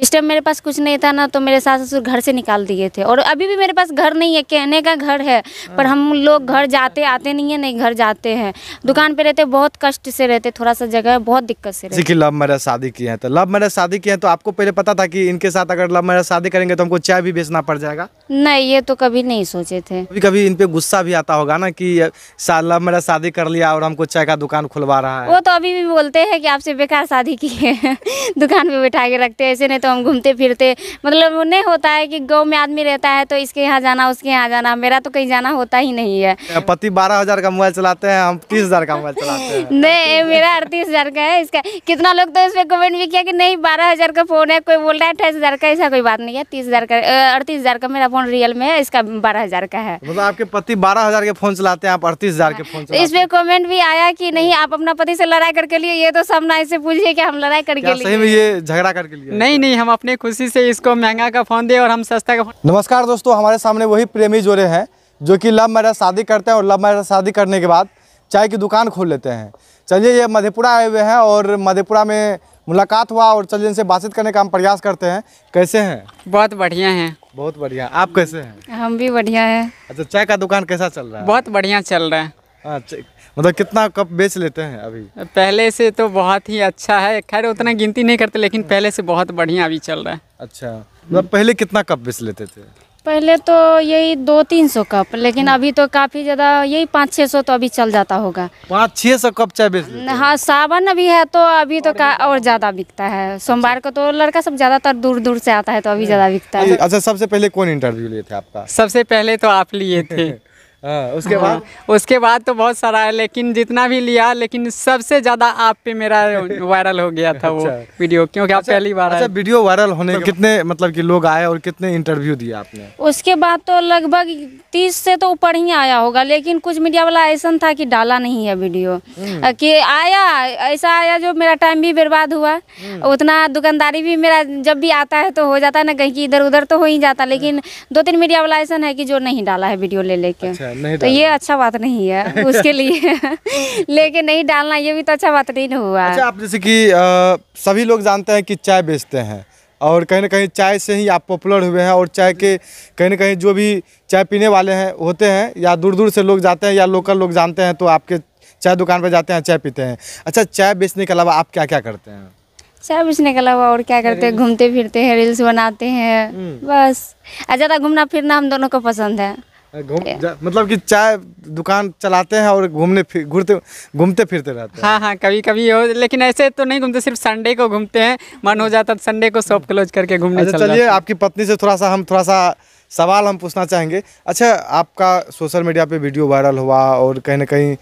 जिस टाइम मेरे पास कुछ नहीं था ना तो मेरे सास ससुर घर से निकाल दिए थे और अभी भी मेरे पास घर नहीं है कहने का घर है पर हम लोग घर जाते आते नहीं है नहीं घर जाते हैं दुकान पे रहते बहुत कष्ट से रहते थोड़ा सा जगह बहुत दिक्कत से रहते लव मेरा शादी किए है तो लव मेरा शादी की है तो आपको पहले पता था की इनके साथ अगर लव मेरा शादी करेंगे तो हमको चाय भी बेचना पड़ जाएगा नहीं ये तो कभी नहीं सोचे थे कभी कभी इन पे गुस्सा भी आता होगा ना की लव मेरा शादी कर लिया और हमको चाय का दुकान खुलवा रहा है वो तो अभी भी बोलते है की आपसे बेकार शादी की है दुकान पे बैठा के रखते है ऐसे नहीं तो तो हम घूमते फिरते मतलब नहीं होता है कि गाँव में आदमी रहता है तो इसके यहाँ जाना उसके यहाँ जाना मेरा तो कहीं जाना होता ही नहीं है पति बारह हजार का मोबाइल चलाते हैं हम तीस हजार का मोबाइल चलाते हैं नहीं मेरा अड़तीस हजार का है इसका कितना लोग तो इस पर कमेंट भी किया कि नहीं बारह हजार का फोन है कोई बोल रहा है अट्ठाईस हजार का ऐसा कोई बात नहीं है तीस हजार का अड़तीस हजार का मेरा फोन रियल में है इसका बारह हजार का है मतलब आपके पति बारह हजार के फोन चलाते हैं आप अड़तीस हजार के फोन इस पर कमेंट भी आया कि नहीं आप अपना पति से लड़ाई करके लिए ये तो सामना ऐसे पूछिए कि हम लड़ाई करके लिए झगड़ा करके लिए नहीं नहीं नहीं हम अपने खुशी से इसको महंगा का फ़ोन दे और हम सस्ता का फोन नमस्कार दोस्तों हमारे सामने वही प्रेमी जोड़े हैं जो कि लव मैरिज शादी करते हैं और लव मैरिज शादी करने के बाद चाय की दुकान खोल लेते हैं चलिए ये मधेपुरा आए हुए हैं और मधेपुरा में मुलाकात हुआ और चलिए इनसे बातचीत करने का हम प्रयास करते हैं कैसे हैं बहुत बढ़िया हैं बहुत बढ़िया आप कैसे हैं हम भी बढ़िया हैं अच्छा चाय का दुकान कैसा चल रहा है बहुत बढ़िया चल रहा है अच्छा मतलब कितना कप बेच लेते हैं अभी पहले से तो बहुत ही अच्छा है खैर उतना गिनती नहीं करते लेकिन पहले से बहुत बढ़िया अभी चल रहा है अच्छा मतलब पहले कितना कप बेच लेते थे पहले तो यही दो तीन सौ कप लेकिन अभी तो काफ़ी ज़्यादा यही पाँच छह सौ तो अभी चल जाता होगा पाँच छह सौ कप चाय बेच हाँ सावन अभी है तो अभी तो का और ज़्यादा बिकता है सोमवार को तो लड़का सब ज़्यादातर दूर दूर से आता है तो अभी ज़्यादा बिकता है अच्छा सबसे पहले कौन इंटरव्यू लिए थे आपका सबसे पहले तो आप लिए थे आ, हाँ, उसके बाद हाँ, उसके बाद तो बहुत सारा है लेकिन जितना भी लिया लेकिन सबसे ज्यादा आप पे मेरा वायरल हो गया था अच्छा। वो वीडियो क्योंकि आप अच्छा, पहली बार अच्छा वीडियो वायरल होने तो कितने मतलब कि लोग आए और कितने इंटरव्यू दिया आपने उसके बाद तो लगभग तीस से तो ऊपर ही आया होगा लेकिन कुछ मीडिया वाला ऐसा था की डाला नहीं है वीडियो हम्म। की आया ऐसा आया जो मेरा टाइम भी बर्बाद हुआ हम्म। उतना दुकानदारी भी मेरा जब भी आता है तो हो जाता है ना कहीं इधर उधर तो हो ही जाता लेकिन दो तीन मीडिया वाला ऐसा है की जो नहीं डाला है वीडियो ले लेके अच्छा, नहीं तो ये अच्छा बात नहीं है उसके लिए लेकिन नहीं डालना ये भी तो अच्छा बात नहीं हुआ अच्छा आप जैसे कि सभी लोग जानते हैं कि चाय बेचते हैं और कहीं ना कहीं चाय से ही आप पॉपुलर हुए हैं और चाय के कहीं ना कहीं जो भी चाय पीने वाले हैं होते हैं या दूर दूर से लोग जाते हैं या लोकल लोग जानते हैं तो आपके चाय दुकान पर जाते हैं चाय पीते हैं अच्छा चाय बेचने के अलावा आप क्या क्या करते हैं चाय बेचने के अलावा और क्या करते हैं घूमते फिरते हैं रील्स बनाते हैं हम्म। बस ज़्यादा घूमना फिरना हम दोनों को पसंद है घूम मतलब कि चाय दुकान चलाते हैं और घूमने फिर घूरते घूमते फिरते रहते हैं हाँ हाँ कभी कभी हो लेकिन ऐसे तो नहीं घूमते सिर्फ संडे को घूमते हैं मन हो जाता है संडे तो को शॉप क्लोज करके घूमने अच्छा चलिए आपकी पत्नी से थोड़ा सा हम थोड़ा सा सवाल हम पूछना चाहेंगे अच्छा आपका सोशल मीडिया पे वीडियो वायरल हुआ और कहीं ना कहीं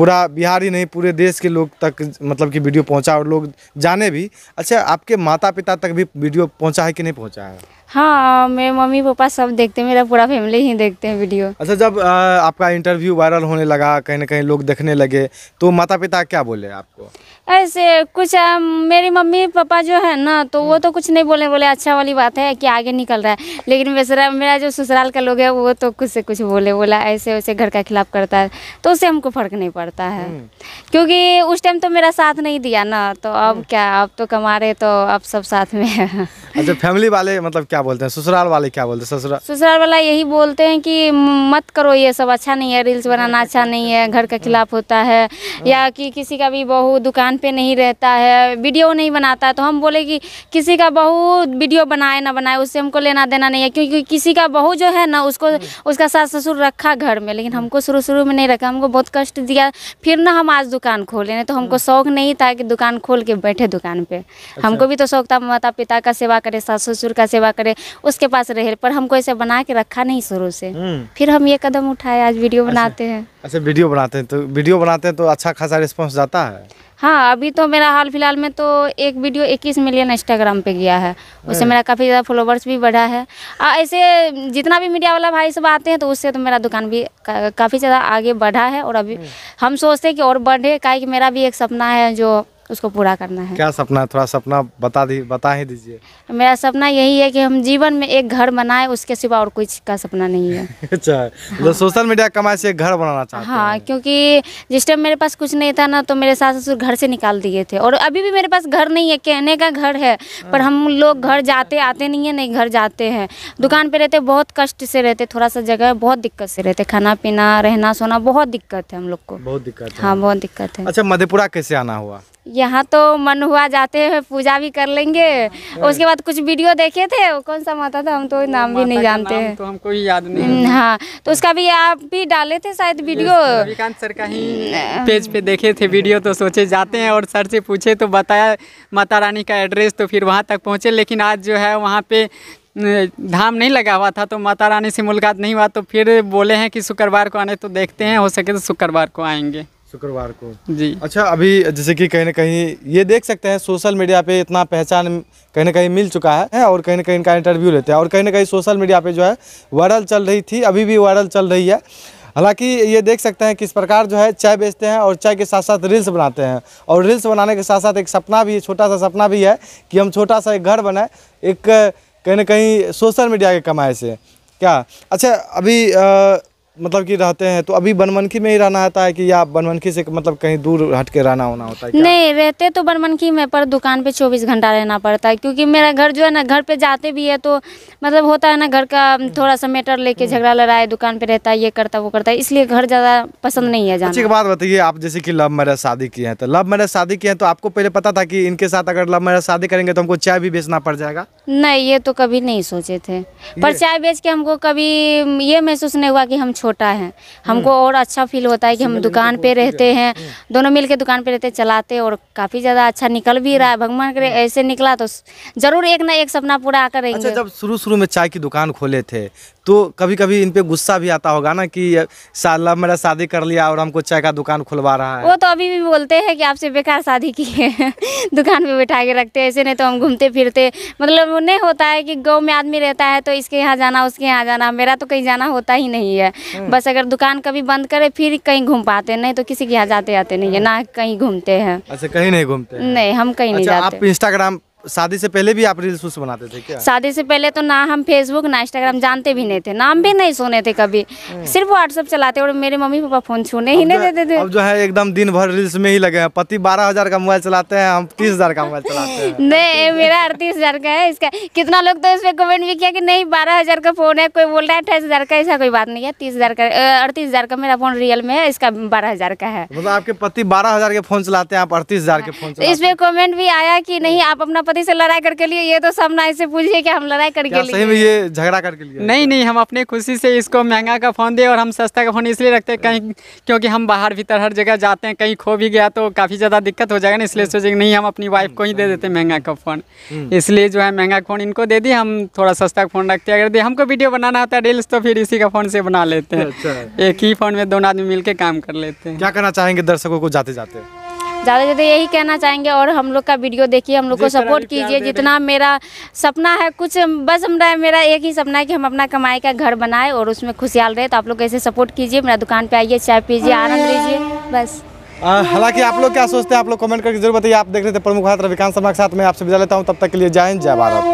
पूरा बिहार ही नहीं पूरे देश के लोग तक मतलब कि वीडियो पहुंचा और लोग जाने भी अच्छा आपके माता पिता तक भी वीडियो पहुंचा है कि नहीं पहुंचा है हाँ मेरे मम्मी पापा सब देखते हैं मेरा पूरा फैमिली ही देखते हैं वीडियो अच्छा जब आ, आपका इंटरव्यू वायरल होने लगा कहीं ना कहीं लोग देखने लगे तो माता पिता क्या बोले आपको ऐसे कुछ आ, मेरी मम्मी पापा जो है ना तो वो हम्म। तो कुछ नहीं बोले बोले अच्छा वाली बात है कि आगे निकल रहा है लेकिन वैसे मेरा जो ससुराल का लोग है वो तो कुछ से कुछ बोले बोला ऐसे वैसे घर का खिलाफ करता है तो उससे हमको फ़र्क नहीं पड़ता पड़ता है हम्म। क्योंकि उस टाइम तो मेरा साथ नहीं दिया ना तो अब हम्म। क्या अब तो कमा रहे तो अब सब साथ में अच्छा फैमिली वाले मतलब क्या बोलते हैं ससुराल वाले क्या बोलते हैं ससुराल ससुराल वाला यही बोलते हैं कि मत करो ये सब अच्छा नहीं है रील्स हम्म। बनाना अच्छा नहीं है घर के खिलाफ होता है या कि किसी का भी बहू दुकान पे नहीं रहता है वीडियो नहीं बनाता है तो हम बोले कि किसी का बहू वीडियो बनाए ना बनाए उससे हमको लेना देना नहीं है क्योंकि किसी का बहू जो है ना उसको उसका सास ससुर रखा घर में लेकिन हमको शुरू शुरू में नहीं रखा हमको बहुत कष्ट दिया था फिर ना हम आज दुकान खोले नहीं तो हमको हम्म। शौक नहीं था कि दुकान खोल के बैठे दुकान पे अच्छा। हमको भी तो शौक था माता पिता का सेवा करे सास ससुर का सेवा करे उसके पास रहे पर हमको ऐसे बना के रखा नहीं शुरू से हम्म। फिर हम ये कदम उठाए आज वीडियो अच्छा। बनाते हैं अच्छा वीडियो बनाते हैं तो वीडियो बनाते हैं तो अच्छा खासा रिस्पॉन्स जाता है हाँ अभी तो मेरा हाल फिलहाल में तो एक वीडियो 21 मिलियन इंस्टाग्राम पे गया है उससे हाँ। मेरा काफ़ी ज़्यादा फॉलोवर्स भी बढ़ा है आ, ऐसे जितना भी मीडिया वाला भाई सब आते हैं तो उससे तो मेरा दुकान भी का, काफ़ी ज़्यादा आगे बढ़ा है और अभी हाँ। हम सोचते हैं कि और बढ़े का मेरा भी एक सपना है जो उसको पूरा करना है क्या सपना है थोड़ा सपना बता दी बता ही दीजिए मेरा सपना यही है कि हम जीवन में एक घर बनाए उसके सिवा और कुछ का सपना नहीं है अच्छा हाँ। सोशल मीडिया कमाए से घर बनाना चाहते हाँ क्योंकि जिस टाइम मेरे पास कुछ नहीं था ना तो मेरे सास ससुर घर से निकाल दिए थे और अभी भी मेरे पास घर नहीं है कहने का घर है पर हाँ। हम लोग घर जाते आते नहीं है नहीं घर जाते हैं हाँ। दुकान पर रहते बहुत कष्ट से रहते थोड़ा सा जगह बहुत दिक्कत से रहते खाना पीना रहना सोना बहुत दिक्कत है हम लोग को बहुत दिक्कत हाँ बहुत दिक्कत है अच्छा मधेपुरा कैसे आना हुआ यहाँ तो मन हुआ जाते हैं पूजा भी कर लेंगे हाँ। उसके बाद कुछ वीडियो देखे थे कौन सा माता था हम तो नाम भी नहीं जानते हैं तो हमको याद नहीं हम्म, हाँ तो उसका भी आप भी डाले थे शायद वीडियो रविकांत सर का ही पेज पे देखे थे वीडियो तो सोचे जाते हैं और सर से पूछे तो बताया माता रानी का एड्रेस तो फिर वहाँ तक पहुँचे लेकिन आज जो है वहाँ पे धाम नहीं लगा हुआ था तो माता रानी से मुलाकात नहीं हुआ तो फिर बोले हैं कि शुक्रवार को आने तो देखते हैं हो सके तो शुक्रवार को आएंगे शुक्रवार को जी अच्छा अभी जैसे कि कहीं ना कहीं ये देख सकते हैं सोशल मीडिया पे इतना पहचान कहीं ना कहीं मिल चुका है और कहीं ना कहीं इनका इंटरव्यू लेते हैं और कहीं ना कहीं सोशल मीडिया पे जो है वायरल चल रही थी अभी भी वायरल चल रही है हालांकि ये देख सकते हैं किस प्रकार जो है चाय बेचते हैं और चाय के साथ साथ रील्स बनाते हैं और रील्स बनाने के साथ साथ एक सपना भी छोटा सा सपना भी है कि हम छोटा सा एक घर बनाए एक कहीं ना कहीं सोशल मीडिया के कमाए से क्या अच्छा अभी मतलब कि रहते हैं तो अभी बनमनखी में ही रहना होता है कि या बनमनखी से मतलब कहीं दूर हट के रहना होना होता है क्या? नहीं रहते तो बनमनखी में पर दुकान पे 24 घंटा रहना पड़ता है क्योंकि मेरा घर जो है ना घर पे जाते भी है तो मतलब होता है ना घर का थोड़ा सा मैटर लेके हम्म। झगड़ा लड़ाए दुकान पे रहता है ये करता वो करता है इसलिए घर ज़्यादा पसंद नहीं है अच्छा, जाना अच्छी बात बताइए आप जैसे की लव मैरिज शादी की है तो लव मैरिज शादी की है तो आपको पहले पता था की इनके साथ अगर लव मैरिज शादी करेंगे तो हमको चाय भी बेचना पड़ जाएगा नहीं ये तो कभी नहीं सोचे थे पर चाय बेच के हमको कभी ये महसूस नहीं हुआ की हम छोड़ छोटा है हम्म। हमको और अच्छा फील होता है कि हम तो दुकान पे रहते हैं हम्म। दोनों मिलके दुकान पे रहते चलाते और काफ़ी ज़्यादा अच्छा निकल भी रहा है हम्म। भगवान करे ऐसे निकला तो ज़रूर एक ना एक सपना पूरा आकर अच्छा जब शुरू शुरू में चाय की दुकान खोले थे तो कभी कभी इन पे गुस्सा भी आता होगा ना कि साला मेरा शादी कर लिया और हमको चाय का दुकान खुलवा रहा है वो तो अभी भी बोलते हैं कि आपसे बेकार शादी की है दुकान पे बैठा के रखते हैं ऐसे नहीं तो हम घूमते फिरते मतलब नहीं होता है कि गाँव में आदमी रहता है तो इसके यहाँ जाना उसके यहाँ जाना मेरा तो कहीं जाना होता ही नहीं है हम्म। बस अगर दुकान कभी बंद करे फिर कहीं घूम पाते नहीं तो किसी के यहाँ जाते आते नहीं है हाँ। ना कहीं घूमते हैं अच्छा कहीं नहीं घूमते नहीं हम कहीं नहीं अच्छा, जाते आप इंस्टाग्राम शादी से पहले भी आप रील्स उस बनाते थे क्या शादी से पहले तो ना हम फेसबुक ना इंस्टाग्राम जानते भी नहीं थे नाम भी नहीं सुने थे कभी हम्म। सिर्फ व्हाट्सअप चलाते और मेरे मम्मी पापा फोन छूने ही नहीं देते थे अब जो है एकदम दिन भर रील्स में ही लगे हैं पति बारह हजार का मोबाइल चलाते हैं हम तीस हजार का मोबाइल चलाते हैं नहीं मेरा अड़तीस हजार का है इसका कितना लोग तो इस पर कमेंट भी किया की नहीं बारह हजार का फोन है कोई बोल रहा है अट्ठाईस हजार का ऐसा कोई बात नहीं है तीस हजार का अड़तीस हजार का मेरा फोन रियल में है इसका बारह हजार का है मतलब आपके पति बारह हजार के फोन चलाते हैं आप अड़तीस हजार के फोन इसमें कॉमेंट कमेंट भी आया की नहीं आप अपना पति से लड़ाई करके लिए ये तो सब ना ऐसे पूछिए कि हम लड़ाई करके लिए सही में ये झगड़ा करके लिए नहीं नहीं हम अपने खुशी से इसको महंगा का फ़ोन दे और हम सस्ता का फ़ोन इसलिए रखते हैं कहीं क्योंकि हम बाहर भीतर हर जगह जाते हैं कहीं खो भी गया तो काफ़ी ज़्यादा दिक्कत हो जाएगा ना इसलिए सोचे नहीं हम अपनी वाइफ को ही दे देते महंगा का फ़ोन हम्म। इसलिए जो है महंगा फ़ोन इनको दे दी हम थोड़ा सस्ता फ़ोन रखते अगर दे हमको वीडियो बनाना होता है रील्स तो फिर इसी का फ़ोन से बना लेते हैं अच्छा। एक ही फ़ोन में दोनों आदमी मिलकर काम कर लेते हैं क्या करना चाहेंगे दर्शकों को जाते जाते ज़्यादा ज़्यादा यही कहना चाहेंगे और हम लोग का वीडियो देखिए हम लोग को सपोर्ट कीजिए जितना मेरा सपना है कुछ बस हमारा मेरा एक ही सपना है कि हम अपना कमाई का घर बनाए और उसमें खुशहाल रहे तो आप लोग ऐसे सपोर्ट कीजिए मेरा दुकान पर आइए चाय पीजिए आनंद लीजिए बस हालांकि आप लोग क्या सोचते हैं आप लोग कमेंट करके जरूर बताइए आप देख रहे थे प्रमुख हाथ रविकांत शर्मा के साथ मैं आपसे विदा लेता हूँ तब तक के लिए जय हिंद जय भारत